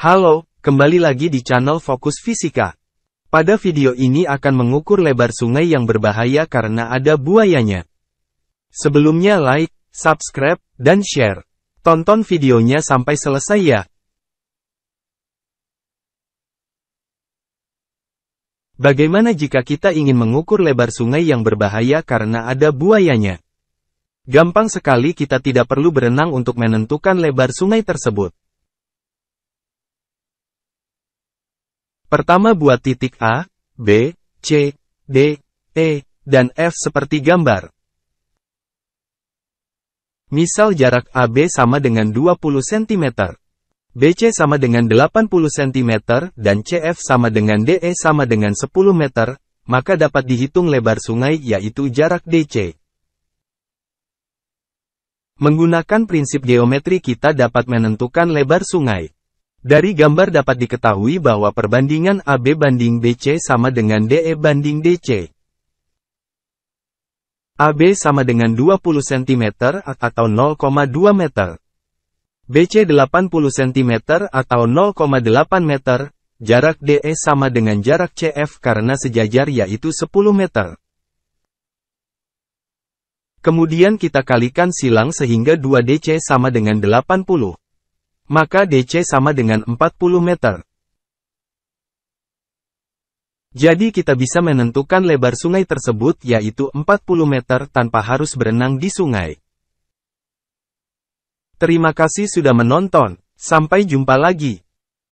Halo, kembali lagi di channel Fokus Fisika. Pada video ini akan mengukur lebar sungai yang berbahaya karena ada buayanya. Sebelumnya like, subscribe, dan share. Tonton videonya sampai selesai ya. Bagaimana jika kita ingin mengukur lebar sungai yang berbahaya karena ada buayanya? Gampang sekali kita tidak perlu berenang untuk menentukan lebar sungai tersebut. Pertama buat titik A, B, C, D, E, dan F seperti gambar. Misal jarak AB sama dengan 20 cm. BC sama dengan 80 cm dan CF sama dengan DE sama dengan 10 meter, maka dapat dihitung lebar sungai yaitu jarak DC. Menggunakan prinsip geometri kita dapat menentukan lebar sungai. Dari gambar dapat diketahui bahwa perbandingan AB banding BC sama dengan DE banding DC. AB sama dengan 20 cm atau 0,2 meter. BC 80 cm atau 0,8 meter, jarak DE sama dengan jarak CF karena sejajar yaitu 10 meter. Kemudian kita kalikan silang sehingga 2DC sama dengan 80. Maka DC sama dengan 40 meter. Jadi kita bisa menentukan lebar sungai tersebut yaitu 40 meter tanpa harus berenang di sungai. Terima kasih sudah menonton. Sampai jumpa lagi.